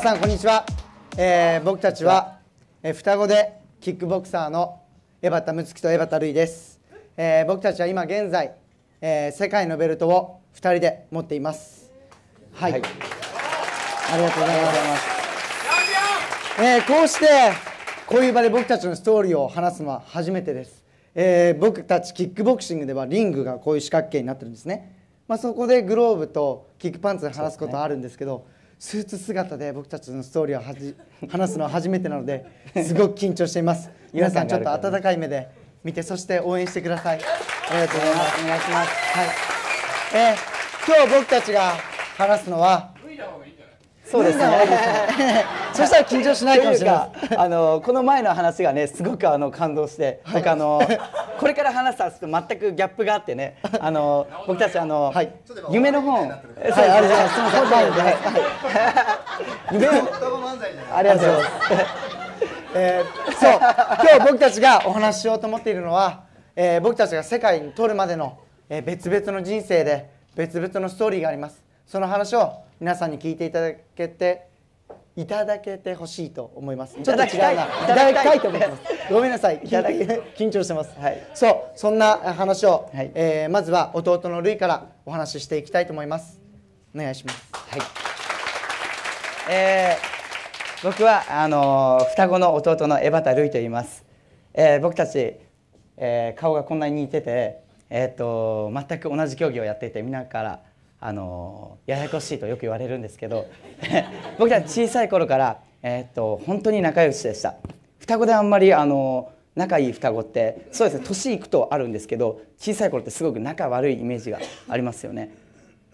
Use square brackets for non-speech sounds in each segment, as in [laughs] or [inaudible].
さんこんにちは、えー、僕たちは、えー、双子でキックボクサーの江端睦月と江端瑠です、えー、僕たちは今現在、えー、世界のベルトを2人で持っていますはい、はい、ありがとうございますえー、こうしてこういう場で僕たちのストーリーを話すのは初めてです、えー、僕たちキックボクシングではリングがこういう四角形になってるんですねまあ、そこでグローブとキックパンツで話すことはあるんですけどスーツ姿で僕たちのストーリーをはじ [laughs] 話すのは初めてなのですごく緊張しています [laughs] 皆さんちょっと温かい目で見てそして応援してくださいありがとうございますお願いしますはい、えー、今日僕たちが話すのはそうですね。[laughs] そしたら緊張しないかもしれない。あのこの前の話がねすごくあの感動して、はい、僕あのこれから話すと全くギャップがあってね、あの僕たちあの、はい、夢の本、そうすありがとうございます。はい。夢ありがとうございます。えー、そう今日僕たちがお話ししようと思っているのは、えー、僕たちが世界に取るまでの、えー、別々の人生で別々のストーリーがあります。その話を皆さんに聞いていただけていただけてほしいと思いますちょっと違うないただきたいと思いますごめんなさいいただき緊張してます、はい、そうそんな話を、はい、えー、まずは弟のルイからお話ししていきたいと思いますお願いしますはい、えー、僕はあの双子の弟の江端ルイと言います、えー、僕たち、えー、顔がこんなに似ててえっ、と全く同じ競技をやっていてみんなからあのややこしいとよく言われるんですけど [laughs] 僕たち小さい頃から、えー、っと本当に仲良しでした双子であんまりあの仲いい双子ってそうですね年いくとあるんですけど小さい頃ってすごく仲悪いイメージがありますよね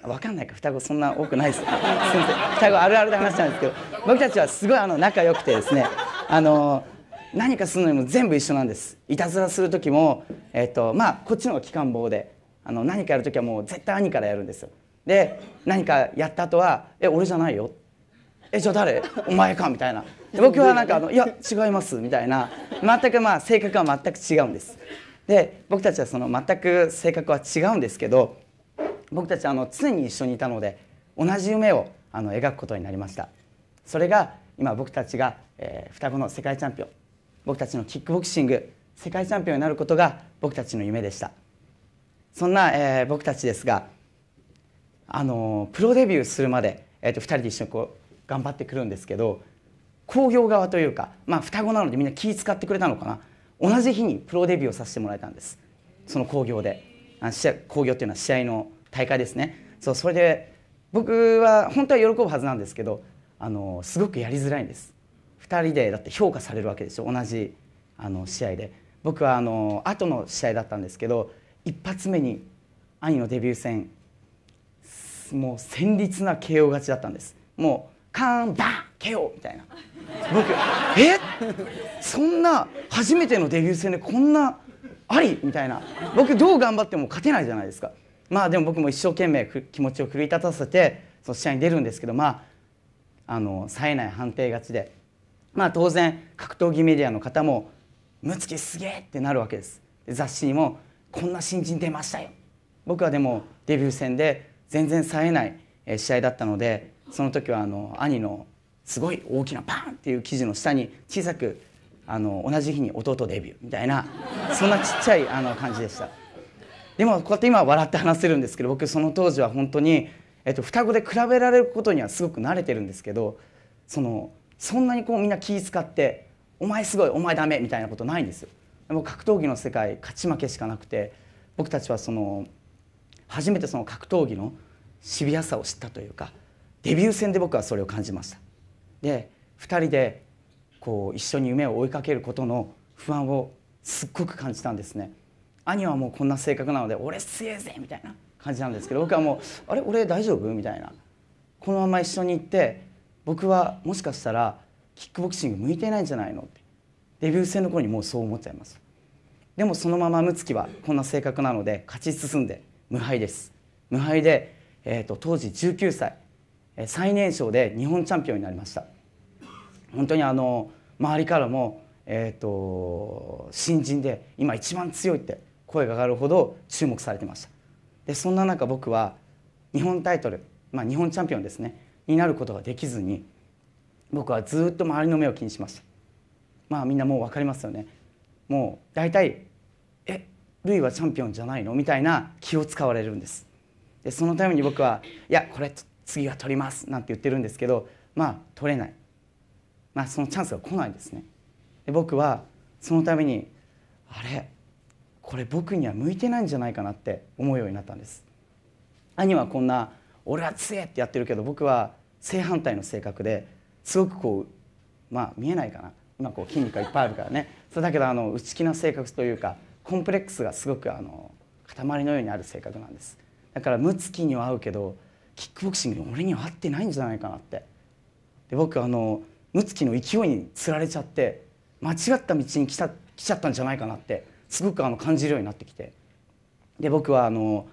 分かんないか双子そんな多くないですすません双子あるあるで話したんですけど僕たちはすごいあの仲良くてですねあの何かするのにも全部一緒なんですいたずらする時も、えー、っとまあ、こっちの方が機関棒であの何かやる時はもう絶対兄からやるんですよで何かやった後は「え俺じゃないよ」え「じゃあ誰お前か」みたいな僕はなんかあの「いや違います」みたいな全くまあ性格は全く違うんですで僕たちはその全く性格は違うんですけど僕たちはあの常に一緒にいたので同じ夢をあの描くことになりましたそれが今僕たちが、えー、双子の世界チャンピオン僕たちのキックボクシング世界チャンピオンになることが僕たちの夢でしたそんな、えー、僕たちですがあのプロデビューするまで、えー、と2人で一緒にこう頑張ってくるんですけど興行側というか、まあ、双子なのでみんな気使ってくれたのかな同じ日にプロデビューをさせてもらえたんですその興行で興行っていうのは試合の大会ですねそうそれで僕は本当は喜ぶはずなんですけどあのすごくやりづらいんです2人でだって評価されるわけでしょ同じあの試合で僕はあの後の試合だったんですけど一発目に兄のデビュー戦もう戦慄な KO 勝ちだったんですもうカーンバン KO みたいな僕えそんな初めてのデビュー戦でこんなありみたいな僕どう頑張っても勝てないじゃないですかまあでも僕も一生懸命気持ちを奮い立たせてその試合に出るんですけどまああの冴えない判定勝ちでまあ当然格闘技メディアの方も「ムツキすげえ!」ってなるわけです雑誌にも「こんな新人出ましたよ」僕はでもデビュー戦で全然冴えない試合だったのでその時はあの兄のすごい大きなパンっていう記事の下に小さくあの同じ日に弟デビューみたいなそんなちっちゃいあの感じでしたでもこうやって今笑って話せるんですけど僕その当時は本当に、えっと、双子で比べられることにはすごく慣れてるんですけどそのそんなにこうみんな気使って「お前すごいお前ダメ」みたいなことないんですよ。でも格闘技の世界勝ち負けしかなくて僕たちはその初めてその格闘技のシビアさを知ったというかデビュー戦で僕はそれを感じました。で2人でこう一緒に夢を追いかけることの不安をすっごく感じたんですね。兄はもうこんな性格なので「俺強えぜ!」みたいな感じなんですけど僕はもう「あれ俺大丈夫?」みたいなこのまま一緒に行って僕はもしかしたらキックボクシング向いてないんじゃないのってデビュー戦の頃にもうそう思っちゃいますでもそのまま睦月はこんな性格なので勝ち進んで無敗です無敗で、えーと、当時19歳最年少で日本チャンピオンになりました本当にあの周りからも、えーと、と新人で今一番強いって声が上がるほど注目されてましたでそんな中僕は日本タイトル、まあ、日本チャンピオンですねになることができずに僕はずっと周りの目を気にしましたまあみんなもう分かりますよねもう大体えルイはチャンピオンじゃないのみたいな気を使われるんですでそのために僕はいやこれ次は取りますなんて言ってるんですけどまあ取れない、まあ、そのチャンスが来ないですねで僕はそのためにあれこれ僕には向いてないんじゃないかなって思うようになったんです兄はこんな俺は強えってやってるけど僕は正反対の性格ですごくこうまあ見えないかな今こう筋肉がいっぱいあるからねそれだけどあの内気な性格というかコンプレックスがすごくあの塊のようにある性格なんですだからムツキには合うけどキックボクシングに俺には合ってないんじゃないかなってで僕あのムツキの勢いにつられちゃって間違った道に来た来ちゃったんじゃないかなってすごくあの感じるようになってきてで僕はあの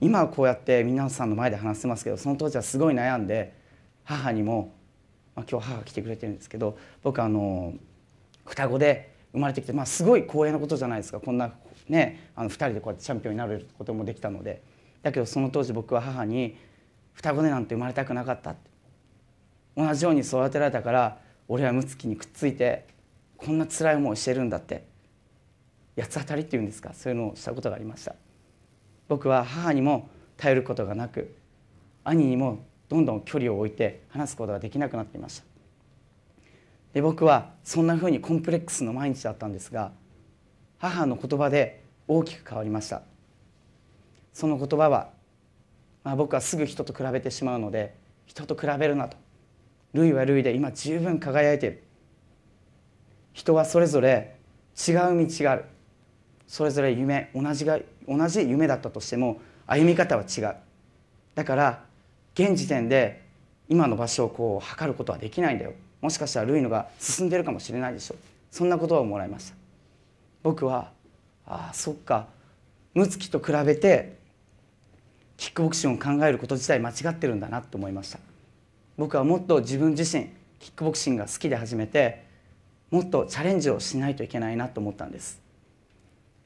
今はこうやって皆さんの前で話してますけどその当時はすごい悩んで母にも、まあ、今日母が来てくれてるんですけど僕あの双子で生まれてきて、まあ、すごい光栄なことじゃないですかこんな、ね、あの2人でこうやってチャンピオンになることもできたのでだけどその当時僕は母に「双子でなんて生まれたくなかった」って同じように育てられたから俺はムツキにくっついてこんな辛い思いしてるんだって八つ当たりっていうんですかそういうのをしたことがありました僕は母にも頼ることがなく兄にもどんどん距離を置いて話すことができなくなっていましたで僕はそんなふうにコンプレックスの毎日だったんですが母の言葉で大きく変わりましたその言葉は、まあ、僕はすぐ人と比べてしまうので人と比べるなと類は類で今十分輝いている人はそれぞれ違う道があるそれぞれ夢同じが同じ夢だったとしても歩み方は違うだから現時点で今の場所をこう測ることはできないんだよもしかしたらルイのが進んでるかもしれないでしょうそんな言葉をもらいました僕はああそっか睦月と比べてキックボクシングを考えること自体間違ってるんだなと思いました僕はもっと自分自身キックボクシングが好きで始めてもっとチャレンジをしないといけないなと思ったんです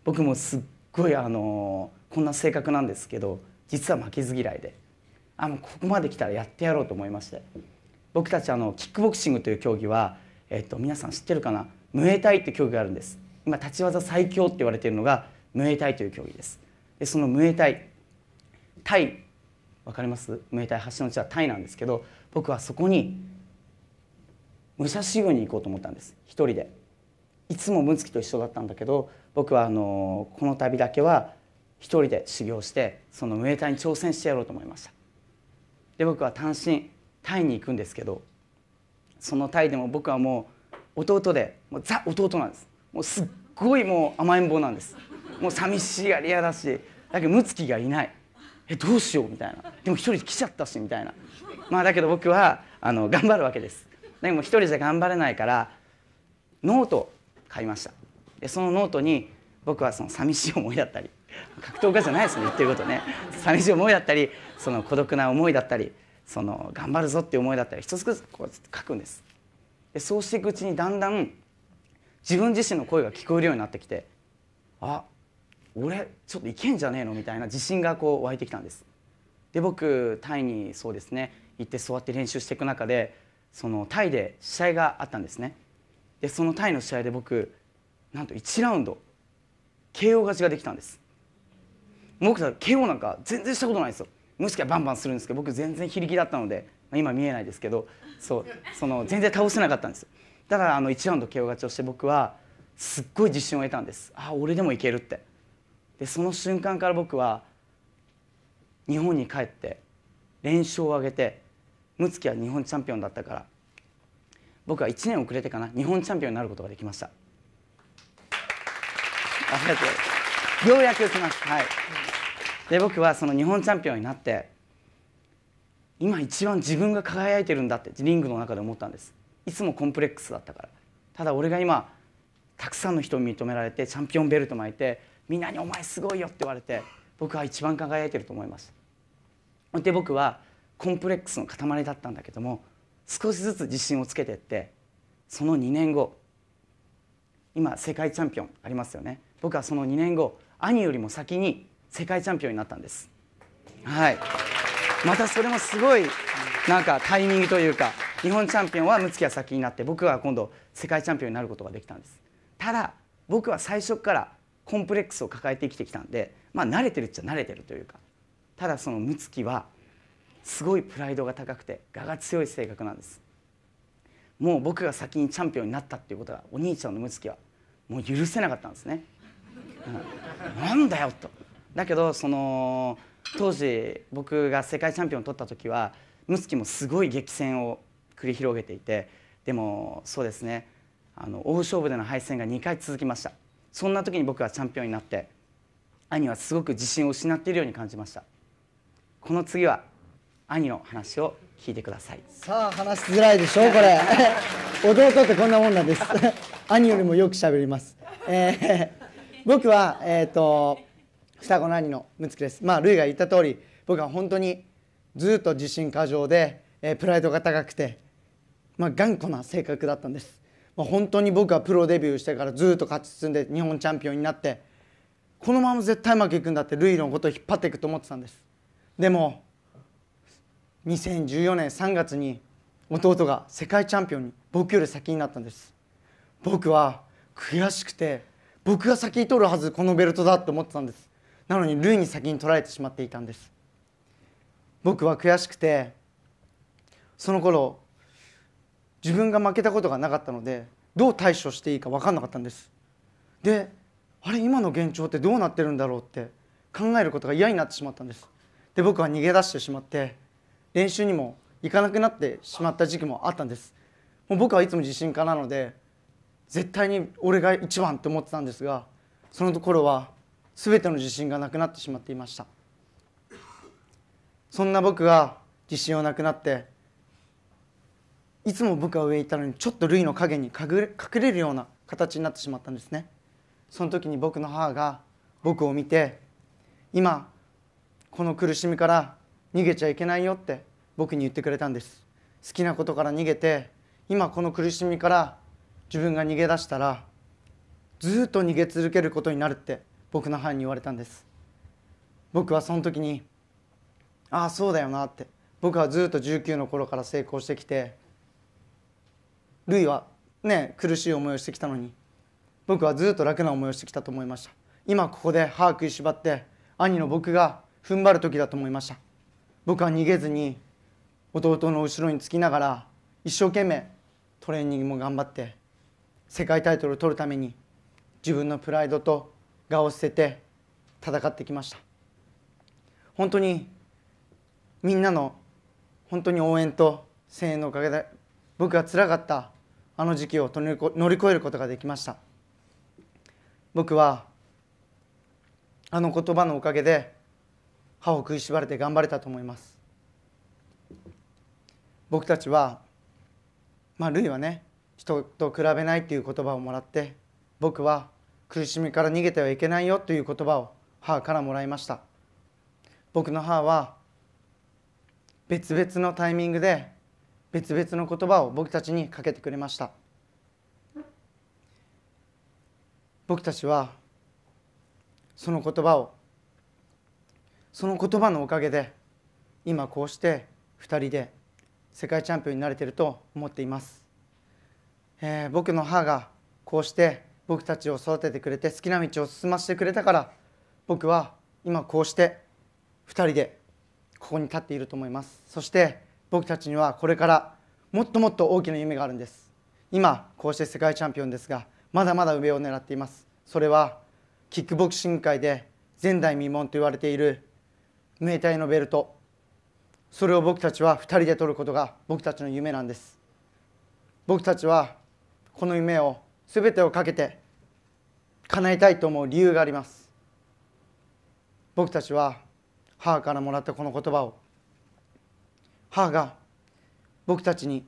僕もすっごいあのこんな性格なんですけど実は負けず嫌いであのここまで来たらやってやろうと思いまして僕たちあのキックボクシングという競技は、えっと、皆さん知ってるかなムエタイという競技があるんです今立ち技最強って言われているのがムエタイという競技ですでそのムエタイタイ分かりますムエタイ発の地はタイなんですけど僕はそこに武者修行に行こうと思ったんです一人でいつもムツキと一緒だったんだけど僕はあのこの旅だけは一人で修行してそのムエタイに挑戦してやろうと思いましたで僕は単身タイに行くんですけどそのタイでも僕はもう弟でもうザ弟なんですもうすっごいもう甘えん坊なんですもう寂しいがり屋だしだけどムツキがいないえどうしようみたいなでも一人来ちゃったしみたいなまあだけど僕はあの頑張るわけですでも一人じゃ頑張れないからノート買いましたでそのノートに僕はその寂しい思いだったり格闘家じゃないですね言ってることね寂しい思いだったりその孤独な思いだったりその頑張るぞっていう思いだったり一つずつこう書くんですでそうしていくうちにだんだん自分自身の声が聞こえるようになってきてあ俺ちょっといけんじゃねえのみたいな自信がこう湧いてきたんですで僕タイにそうですね行って座って練習していく中でそのタイで試合があったんですねでそのタイの試合で僕なんと1ラウンド KO 勝ちができたんです僕だ KO なんか全然したことないんですよ無意識はバンバンするんですけど僕全然非力だったので、まあ、今見えないですけどそうその全然倒せなかったんですだからあの1ラウンド KO 勝ちをして僕はすっごい自信を得たんですああ俺でもいけるってでその瞬間から僕は日本に帰って連勝を挙げてムツキは日本チャンピオンだったから僕は1年遅れてかな日本チャンピオンになることができましたありがとうようやく来ますはいで僕はその日本チャンピオンになって今一番自分が輝いてるんだってリングの中で思ったんですいつもコンプレックスだったからただ俺が今たくさんの人に認められてチャンピオンベルト巻いてみんなに「お前すごいよ」って言われて僕は一番輝いてると思いましたで僕はコンプレックスの塊だったんだけども少しずつ自信をつけてってその2年後今世界チャンピオンありますよね僕はその2年後兄よりも先に世界チャンピオンになったんです。はい、またそれもすごいなんかタイミングというか日本チャンピオンは睦月は先になって僕は今度世界チャンピオンになることができたんですただ僕は最初からコンプレックスを抱えて生きてきたんでまあ慣れてるっちゃ慣れてるというかただその睦月はすごいプライドが高くて我が強い性格なんですもう僕が先にチャンピオンになったっていうことがお兄ちゃんの睦月はもう許せなかったんですね、うん、なんだよとだけどその当時僕が世界チャンピオンを取った時はムスキもすごい激戦を繰り広げていてでもそうですねあの大勝負での敗戦が2回続きましたそんな時に僕はチャンピオンになって兄はすごく自信を失っているように感じましたこの次は兄の話を聞いてくださいさあ話しづらいでしょうこれ [laughs] 弟ってこんなもんなんです兄よりもよく喋ります、えー、僕はえっ、ー、と双子の兄の睦月ですまあルイが言った通り僕は本当にずっと自信過剰で、えー、プライドが高くて、まあ、頑固な性格だったんです、まあ、本当に僕はプロデビューしてからずっと勝ち進んで日本チャンピオンになってこのまま絶対うまくいくんだってルイのことを引っ張っていくと思ってたんですでも2014年3月に弟が世界チャンピオンに僕より先になったんです僕は悔しくて僕が先に取るはずこのベルトだって思ってたんですなのにルイに先に取られてしまっていたんです僕は悔しくてその頃自分が負けたことがなかったのでどう対処していいか分かんなかったんですであれ今の現状ってどうなってるんだろうって考えることが嫌になってしまったんですで僕は逃げ出してしまって練習にも行かなくなってしまった時期もあったんですもう僕はいつも自信家なので絶対に俺が一番って思ってたんですがそのところは全ての自信がなくなってしまっていましたそんな僕が自信をなくなっていつも僕は上にいたのにちょっと類の影に隠れるような形になってしまったんですねその時に僕の母が僕を見て今この苦しみから逃げちゃいけないよって僕に言ってくれたんです好きなことから逃げて今この苦しみから自分が逃げ出したらずっと逃げ続けることになるって僕の母に言われたんです僕はその時にああそうだよなって僕はずっと19の頃から成功してきてルイはね苦しい思いをしてきたのに僕はずっと楽な思いをしてきたと思いました今ここで歯食いしばって兄の僕が踏ん張る時だと思いました僕は逃げずに弟の後ろにつきながら一生懸命トレーニングも頑張って世界タイトルを取るために自分のプライドと我を捨てて戦ってきました本当にみんなの本当に応援と声援のおかげで僕がつらかったあの時期を乗り越えることができました僕はあの言葉のおかげで歯を食いしばれて頑張れたと思います僕たちはまあるいはね人と比べないっていう言葉をもらって僕は苦しみから逃げてはいけないよという言葉を母からもらいました僕の母は別々のタイミングで別々の言葉を僕たちにかけてくれました僕たちはその言葉をその言葉のおかげで今こうして2人で世界チャンピオンになれてると思っています、えー、僕の母がこうして僕たちを育ててくれて好きな道を進ませてくれたから僕は今こうして2人でここに立っていると思いますそして僕たちにはこれからもっともっと大きな夢があるんです今こうして世界チャンピオンですがまだまだ上を狙っていますそれはキックボクシング界で前代未聞と言われているムエタイのベルトそれを僕たちは2人で取ることが僕たちの夢なんです僕たちはこの夢を全てをかけて叶えたいと思う理由があります僕たちは母からもらったこの言葉を母が僕たちに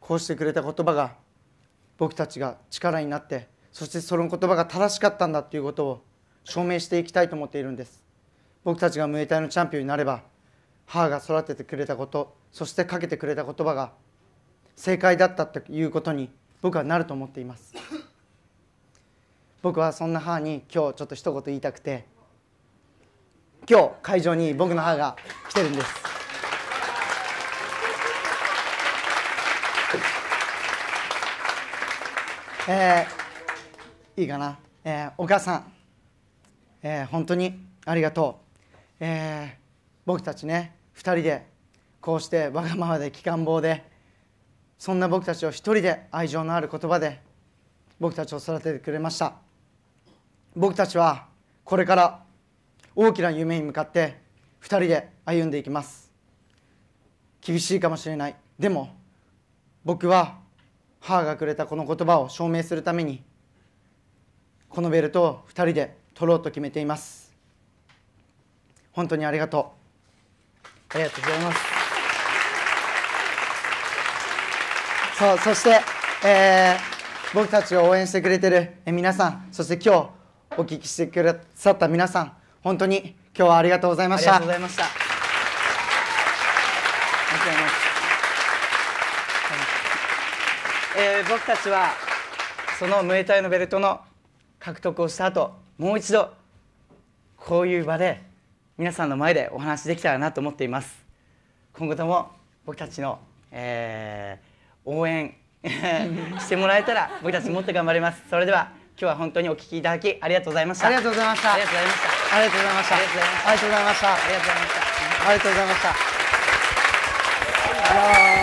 こうしてくれた言葉が僕たちが力になってそしてその言葉が正しかったんだということを証明していきたいと思っているんです僕たちがムエタイのチャンピオンになれば母が育ててくれたことそしてかけてくれた言葉が正解だったということに僕はなると思っています僕はそんな母に今日ちょっと一言言いたくて今日会場に僕の母が来てるんですえー、いいかな、えー、お母さん、えー、本当にありがとう、えー、僕たちね2人でこうしてわがままで機関棒でそんな僕たちを1人で愛情のある言葉で僕たちを育ててくれました僕たちはこれから大きな夢に向かって2人で歩んでいきます厳しいかもしれないでも僕は母がくれたこの言葉を証明するためにこのベルトを2人で取ろうと決めています本当にありがとうありがとうございますそうそして、えー、僕たちを応援してくれてる皆さんそして今日お聞きしてくださった皆さん本当に今日はありがとうございましたありがとうございましたえー、僕たちはそのムエタイのベルトの獲得をした後もう一度こういう場で皆さんの前でお話できたらなと思っています今後とも僕たちの、えー、応援 [laughs] してもらえたら僕たちもっと頑張りますそれでは今日は本当にお聞きいただきありがとうございましたありがとうございましたありがとうございましたありがとうございましたありがとうございましたありがとうございましたありがとうございましたありがとうございました。